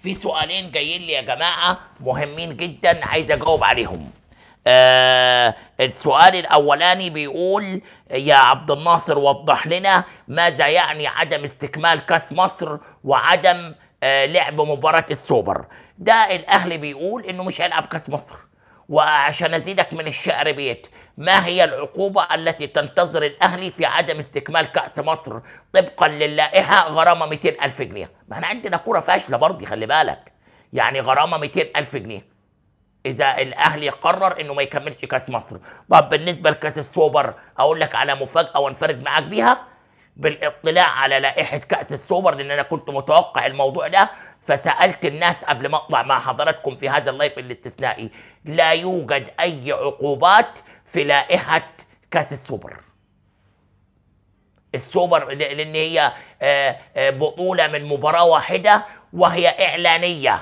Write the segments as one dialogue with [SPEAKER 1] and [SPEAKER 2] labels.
[SPEAKER 1] في سؤالين جايين لي يا جماعه مهمين جدا عايز اجاوب عليهم آه السؤال الاولاني بيقول يا عبد الناصر وضح لنا ماذا يعني عدم استكمال كاس مصر وعدم آه لعب مباراه السوبر ده الاهلي بيقول انه مش هيلعب كاس مصر وعشان ازيدك من الشعر بيت ما هي العقوبة التي تنتظر الأهلي في عدم استكمال كأس مصر طبقا للائحة غرامة 200 ألف جنيه ما احنا عندنا كورة فاشلة برضه خلي بالك يعني غرامة 200 ألف جنيه إذا الأهلي قرر إنه ما يكملش كأس مصر طب بالنسبة لكأس السوبر أقول لك على مفاجأة وانفرد معاك بيها بالاطلاع على لائحة كأس السوبر لأن أنا كنت متوقع الموضوع ده فسالت الناس قبل ما اطلع مع حضراتكم في هذا اللايف الاستثنائي لا يوجد اي عقوبات في لائحه كاس السوبر السوبر لان هي آه، آه، بطوله من مباراه واحده وهي اعلانيه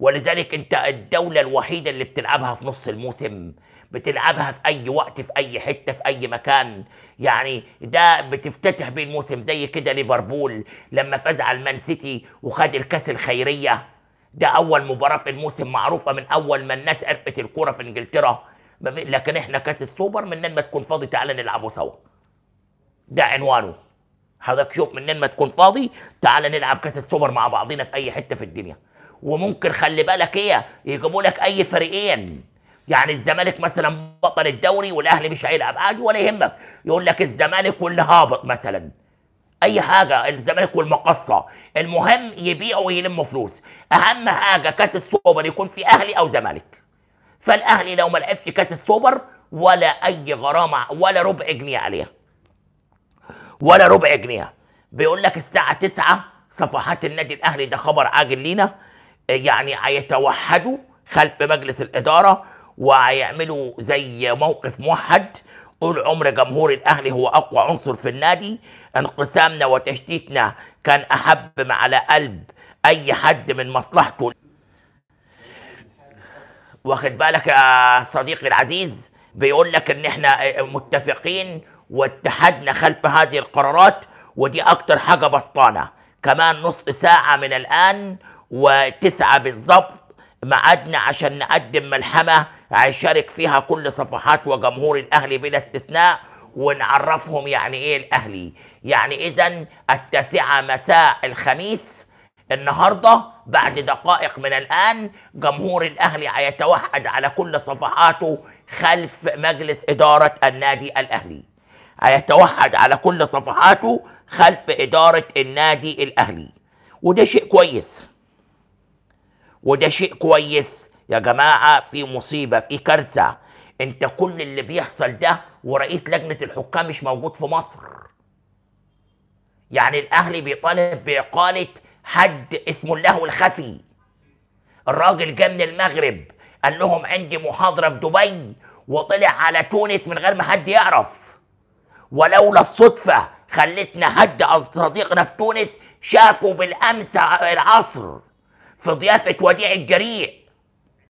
[SPEAKER 1] ولذلك انت الدوله الوحيده اللي بتلعبها في نص الموسم بتلعبها في اي وقت في اي حته في اي مكان يعني ده بتفتتح بيه الموسم زي كده ليفربول لما فاز على المان سيتي وخد الكاس الخيريه ده اول مباراه في الموسم معروفه من اول ما الناس عرفت الكوره في انجلترا لكن احنا كاس السوبر منين ما تكون فاضي تعالى نلعبه سوا ده عنوانه حضرتك شوف منين ما تكون فاضي تعالى نلعب كاس السوبر مع بعضينا في اي حته في الدنيا وممكن خلي بالك ايه يجيبوا لك اي فريقين يعني الزمالك مثلا بطل الدوري والاهلي مش هيلعب عادي ولا يهمك يقول لك الزمالك والهابط مثلا اي حاجه الزمالك والمقصه المهم يبيعوا ويلموا فلوس اهم حاجه كاس السوبر يكون في اهلي او زمالك فالاهلي لو ما لعبش كاس السوبر ولا اي غرامه ولا ربع جنيه عليها ولا ربع جنيه بيقول لك الساعه 9 صفحات النادي الاهلي ده خبر عاجل لينا يعني هيتوحدوا خلف مجلس الاداره وهيعملوا زي موقف موحد طول عمر جمهور الاهلي هو اقوى عنصر في النادي انقسامنا وتشتيتنا كان احب على قلب اي حد من مصلحته واخد بالك يا صديقي العزيز بيقول لك ان احنا متفقين واتحدنا خلف هذه القرارات ودي اكتر حاجه بسطانه كمان نص ساعه من الان وتسعه بالظبط ميعادنا عشان نقدم ملحمه هيشارك فيها كل صفحات وجمهور الاهلي بلا استثناء ونعرفهم يعني ايه الاهلي يعني اذا التاسعه مساء الخميس النهارده بعد دقائق من الان جمهور الاهلي هيتوحد على كل صفحاته خلف مجلس اداره النادي الاهلي هيتوحد على كل صفحاته خلف اداره النادي الاهلي وده شيء كويس وده شيء كويس يا جماعه في مصيبه في كارثه انت كل اللي بيحصل ده ورئيس لجنه الحكام مش موجود في مصر يعني الاهلي بيطالب باقاله حد اسمه اللهو الخفي الراجل جه من المغرب قال لهم عندي محاضره في دبي وطلع على تونس من غير ما حد يعرف ولولا الصدفه خلتنا حد صديقنا في تونس شافه بالامس العصر في ضيافه وديع الجريء